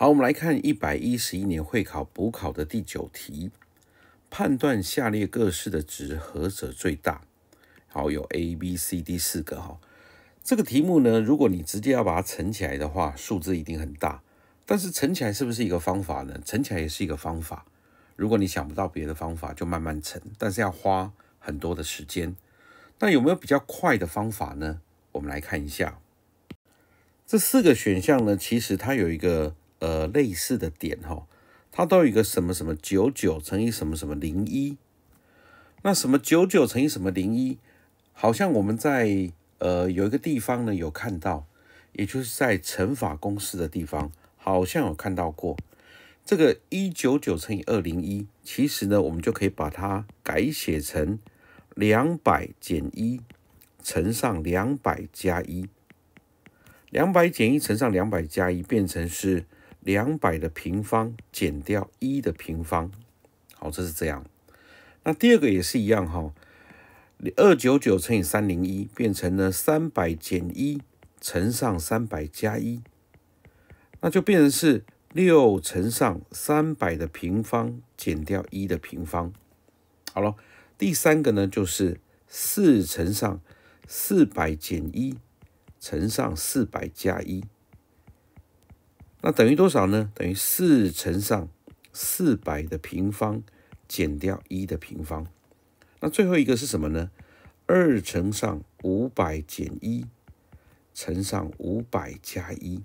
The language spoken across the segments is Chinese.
好，我们来看一百一十一年会考补考的第九题，判断下列各式的值何者最大。好，有 A、B、C、D 四个哈。这个题目呢，如果你直接要把它乘起来的话，数字一定很大。但是乘起来是不是一个方法呢？乘起来也是一个方法。如果你想不到别的方法，就慢慢乘，但是要花很多的时间。那有没有比较快的方法呢？我们来看一下这四个选项呢，其实它有一个。呃，类似的点哈，它都有一个什么什么九九乘以什么什么零一，那什么九九乘以什么零一，好像我们在呃有一个地方呢有看到，也就是在乘法公式的地方，好像有看到过这个一九九乘以二零一，其实呢，我们就可以把它改写成两百减一乘上两百加一，两百减一乘上两百加一变成是。两百的平方减掉一的平方，好，这是这样。那第二个也是一样哈，二九九乘以三零一变成了三百减一乘上三百加一，那就变成是六乘上三百的平方减掉一的平方。好了，第三个呢就是四乘上四百减一乘上四百加一。那等于多少呢？等于四乘上四百的平方减掉一的平方。那最后一个是什么呢？二乘上五百减一乘上五百加一。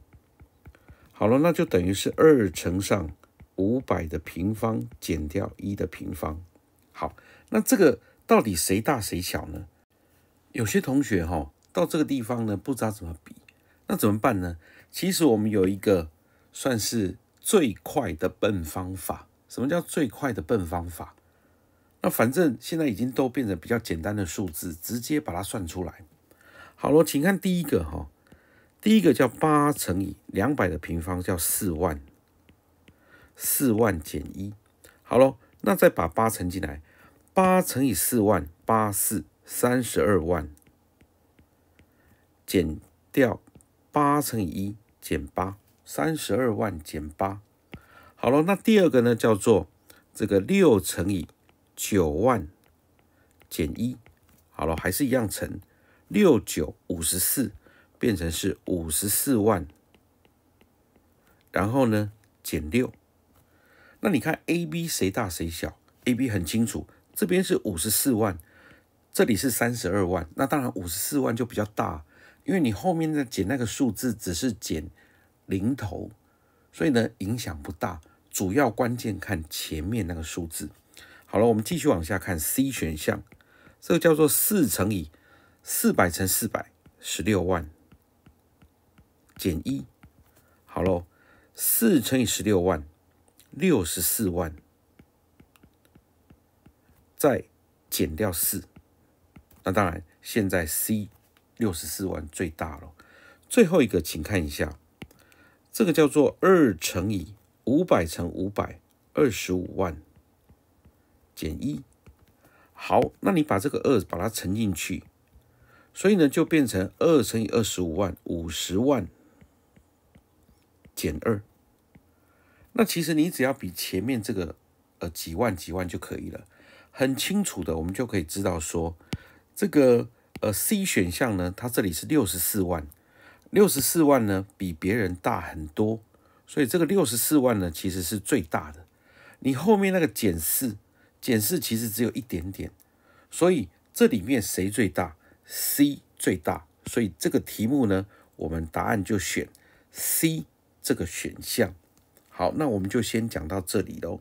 好了，那就等于是二乘上五百的平方减掉一的平方。好，那这个到底谁大谁小呢？有些同学哈到这个地方呢不知道怎么比，那怎么办呢？其实我们有一个。算是最快的笨方法。什么叫最快的笨方法？那反正现在已经都变成比较简单的数字，直接把它算出来。好了，请看第一个哈，第一个叫八乘以两百的平方，叫四万。四万减一，好了，那再把八乘进来，八乘以四万，八四三十二万，减掉八乘以一，减八。三十二万减八，好了。那第二个呢，叫做这个六乘以九万减一，好了，还是一样乘六九五十四，变成是五十四万，然后呢减六，那你看 a b 谁大谁小？a b 很清楚，这边是五十四万，这里是三十二万，那当然五十四万就比较大，因为你后面的减那个数字，只是减。零头，所以呢，影响不大。主要关键看前面那个数字。好了，我们继续往下看 C 选项，这个叫做四乘以四百乘四百，十六万减一。好了，四乘以十六万，六十四万，再减掉四。那当然，现在 C 六十四万最大了。最后一个，请看一下。这个叫做二乘以五百乘五百，二十五万减一。好，那你把这个二把它乘进去，所以呢就变成二乘以二十五万五十万减二。那其实你只要比前面这个呃几万几万就可以了，很清楚的，我们就可以知道说这个呃 C 选项呢，它这里是六十四万。六十四万呢，比别人大很多，所以这个六十四万呢，其实是最大的。你后面那个减四，减四其实只有一点点，所以这里面谁最大？C 最大，所以这个题目呢，我们答案就选 C 这个选项。好，那我们就先讲到这里喽。